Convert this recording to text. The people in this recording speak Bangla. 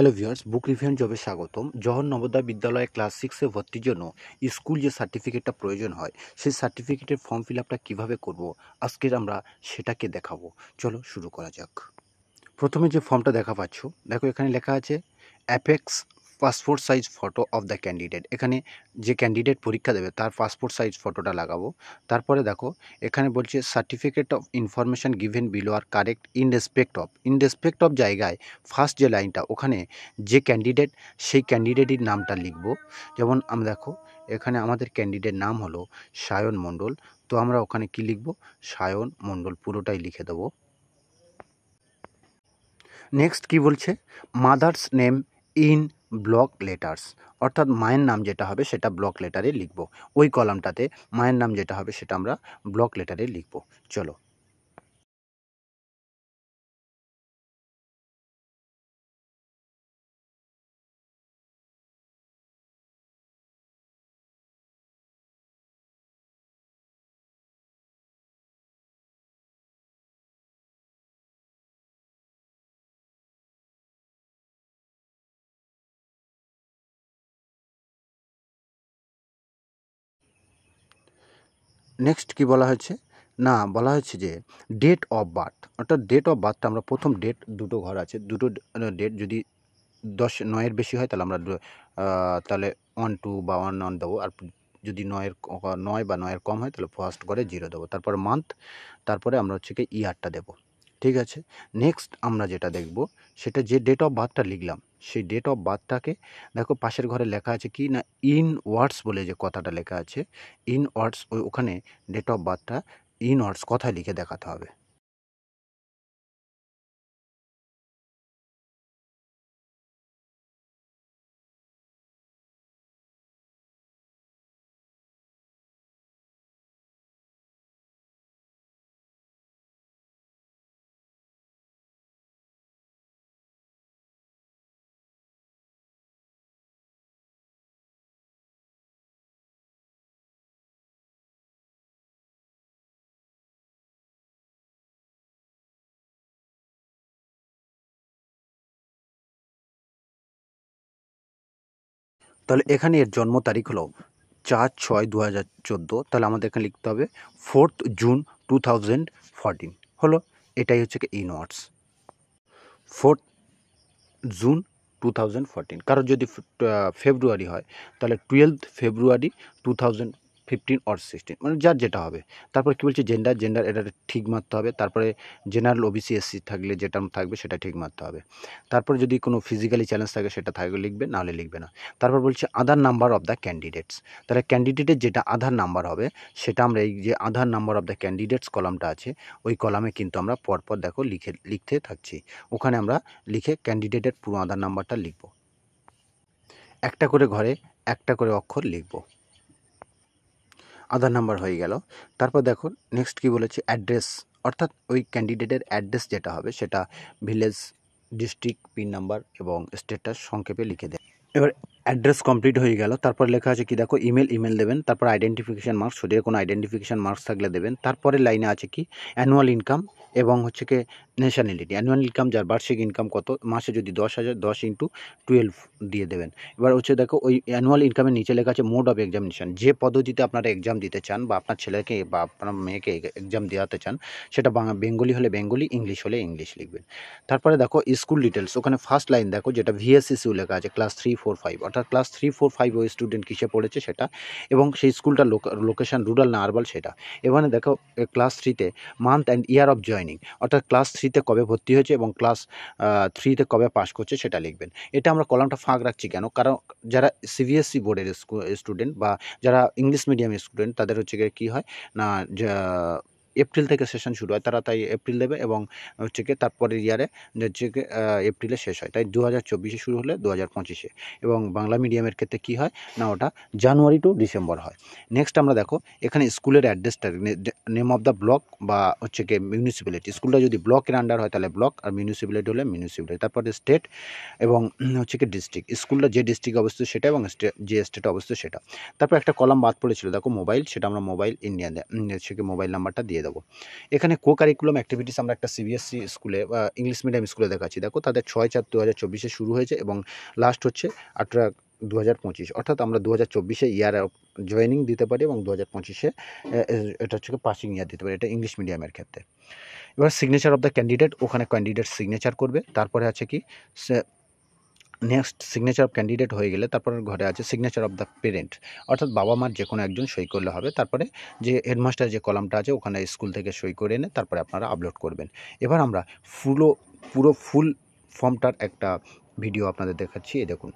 হ্যালো ভিউয়ার্স বুক রিভিউন জবে স্বাগতম জহর নবোদয় বিদ্যালয়ে ক্লাস সিক্সে ভর্তির জন্য স্কুল যে সার্টিফিকেটটা প্রয়োজন হয় সেই সার্টিফিকেটের ফর্ম ফিল আপটা কীভাবে করবো আজকের আমরা সেটাকে দেখাবো চলো শুরু করা যাক প্রথমে যে ফর্মটা দেখা পাচ্ছ দেখো এখানে লেখা আছে apex passport size photo of the candidate এখানে যে ক্যান্ডিডেট পরীক্ষা দেবে তার পাসপোর্ট সাইজ ফটোটা লাগাবো তারপরে দেখো এখানে বলছে certificate of information given below আর correct in respect of in respect of জায়গায় ফার্স্ট যে লাইনটা ওখানে যে ক্যান্ডিডেট সেই ক্যান্ডিডেটের নামটা লিখব যেমন আমরা দেখো এখানে আমাদের ক্যান্ডিডেট নাম হলো সায়ন মণ্ডল তো আমরা ওখানে কি লিখব সায়ন মণ্ডল পুরোটাই লিখে দেবো নেক্সট কি বলছে mother's name in block letters অর্থাৎ মায়ের নাম যেটা হবে সেটা ব্লক লেটারে লিখব ওই কলামটাতে মায়ের নাম যেটা হবে সেটা আমরা ব্লক লেটারে লিখব চলো নেক্সট কি বলা হয়েছে না বলা হয়েছে যে ডেট অফ বার্থ অর্থাৎ ডেট অফ বার্থটা আমরা প্রথম ডেট দুটো ঘর আছে দুটো ডেট মানে যদি দশ নয়ের বেশি হয় তাহলে আমরা তাহলে ওয়ান টু বা ওয়ান ওয়ান দেবো আর যদি নয়ের নয় বা নয়ের কম হয় তাহলে ফার্স্ট ঘরে জিরো দেবো তারপর মান্থ তারপরে আমরা হচ্ছে কি ইয়ারটা দেবো ঠিক আছে নেক্সট আমরা যেটা দেখব সেটা যে ডেট অফ বার্থটা লিখলাম সেই ডেট অফ বার্থটাকে দেখো পাশের ঘরে লেখা আছে কি না ইন ওয়ার্ডস বলে যে কথাটা লেখা আছে ইন ওয়ার্ডস ওখানে ডেট অফ বার্থটা ইন ওয়ার্ডস কথায় লিখে দেখাতে হবে তাহলে এখানে এর জন্ম তারিখ হলো চার ছয় দু হাজার চোদ্দো তাহলে আমাদের এখানে লিখতে হবে fourth June two thousand fourteen হলো এটাই হচ্ছে কি notes fourth June two thousand fourteen কারোর যদি ফেব্রুয়ারি হয় তাহলে twelve February two thousand fifteen or sixteen মানে যার যেটা হবে তারপর কী বলছে জেন্ডার জেন্ডার এটা ঠিক মারতে হবে তারপরে জেনারেল ওবিসি এসসি থাকলে যেটা থাকবে সেটা ঠিক মারতে হবে তারপর যদি কোনো ফিজিক্যালি চ্যালেঞ্জ থাকে সেটা থাকবে লিখবে নাহলে লিখবে না তারপর বলছে Aadhaar number of the candidates তাহলে ক্যান্ডিডেটের যেটা আধার নাম্বার হবে সেটা আমরা এই যে Aadhaar number of the candidates কলামটা আছে ওই কলামে কিন্তু আমরা পরপর দেখো লিখে লিখতে থাকছি ওখানে আমরা লিখে ক্যান্ডিডেটের পুরো আধার নাম্বারটা লিখব একটা করে ঘরে একটা করে অক্ষর লিখবো আধার নাম্বার হয়ে গেল তারপর দেখো নেক্সট কি বলেছে অ্যাড্রেস অর্থাৎ ওই ক্যান্ডিডেটের অ্যাড্রেস যেটা হবে সেটা ভিলেজ ডিস্ট্রিক্ট পিন নাম্বার এবং স্টেটাস সংক্ষেপে লিখে দেয় এবার অ্যাড্রেস কমপ্লিট হয়ে গেল তারপর লেখা আছে কি দেখো ইমেল ইমেল দেবেন তারপর আইডেন্টিফিকেশান মার্কস শরীরে কোনো আইডেন্টিফিকেশান মার্কস থাকলে দেবেন তারপরে লাইনে আছে কি অ্যানুয়াল ইনকাম এবং হচ্ছে কি ন্যাশনালিটি অ্যানুয়াল ইনকাম যার বার্ষিক ইনকাম কত মাসে যদি দশ হাজার দশ ইন্টু টুয়েলভ দিয়ে দেবেন এবার হচ্ছে দেখো ওই অ্যানুয়াল ইনকামের নিচে লেখা আছে মোড অফ এক্সামিনেশান যে পদ্ধতিতে আপনারা এক্সাম দিতে চান বা আপনার ছেলেকে বা আপনার মেয়েকে এক্সাম দেওয়াতে চান সেটা বাংলা বেঙ্গলি হলে বেঙ্গলি ইংলিশ হলে ইংলিশ লিখবেন তারপরে দেখো স্কুল ডিটেলস ওখানে ফার্স্ট লাইন দেখো যেটা ভিএসসিসিউ লেখা আছে ক্লাস থ্রি ফোর ফাইভ অর্থাৎ ক্লাস থ্রি ফোর ফাইভ ওই স্টুডেন্ট কিসে পড়েছে সেটা এবং সেই স্কুলটা লোকেশান রুরাল না আরবাল সেটা এবারে দেখো ক্লাস থ্রিতে month and year of join joining অর্থাৎ ক্লাস থ্রিতে কবে ভর্তি হয়েছে এবং ক্লাস থ্রিতে কবে পাস করছে সেটা লিখবেন এটা আমরা কলামটা ফাঁক রাখছি কেন কারণ যারা সিবিএসসি বোর্ডের স্টুডেন্ট বা যারা ইংলিশ মিডিয়াম স্টুডেন্ট তাদের হচ্ছে গিয়ে কী হয় না এপ্রিল থেকে সেশন শুরু হয় তারা তাই এপ্রিল দেবে এবং হচ্ছে কি তারপরের ইয়ারে হচ্ছে এপ্রিলে শেষ হয় তাই দু হাজার চব্বিশে শুরু হলে দু হাজার পঁচিশে এবং বাংলা মিডিয়ামের ক্ষেত্রে কী হয় না ওটা জানুয়ারি টু ডিসেম্বর হয় নেক্সট আমরা দেখো এখানে স্কুলের অ্যাড্রেসটা নেম অফ দ্য ব্লক বা হচ্ছে কি মিউনিসিপ্যালিটি স্কুলটা যদি ব্লকের আন্ডার হয় তাহলে ব্লক আর মিউনিসিপ্যালিটি হলে মিউনিসিপ্যালিটি তারপরে স্টেট এবং হচ্ছে কি ডিস্ট্রিক্ট স্কুলটা যে ডিস্ট্রিক্ট অবস্থিত সেটা এবং যে স্টেটে অবস্থিত সেটা তারপর একটা কলাম বাদ পড়েছিল দেখো মোবাইল সেটা আমরা মোবাইল ইন্ডিয়া হচ্ছে কি মোবাইল নাম্বারটা দিয়ে দেব এখানে কো কারিকুলাম অ্যাক্টিভিটিস আমরা একটা সিবিএসসি e স্কুলে বা ইংলিশ মিডিয়াম স্কুলে দেখাচ্ছি দেখো তাদের ছয় চার দু হাজার চব্বিশে শুরু হয়েছে এবং লাস্ট হচ্ছে আঠারো দু হাজার পঁচিশ অর্থাৎ আমরা দু হাজার চব্বিশে ইয়ার জয়নিং দিতে পারি এবং দু হাজার পঁচিশে এটা হচ্ছে পাসিং ইয়ার দিতে পারি এটা ইংলিশ মিডিয়ামের ক্ষেত্রে এবার সিগনেচার অফ দ্য ক্যান্ডিডেট ওখানে ক্যান্ডিডেট সিগনেচার করবে তারপরে আছে কি নেক্সট সিগনেচার অফ ক্যান্ডিডেট হয়ে গেলে তারপর ঘরে আছে সিগনেচার অফ দ্য পেরেন্ট অর্থাৎ বাবা মার যে কোনো একজন সই করলে হবে তারপরে যে হেডমাস্টার যে কলামটা আছে ওখানে স্কুল থেকে সই করে এনে তারপরে আপনারা আপলোড করবেন এবার আমরা ফুলো পুরো ফুল ফর্মটার একটা ভিডিও আপনাদের দেখাচ্ছি এ দেখুন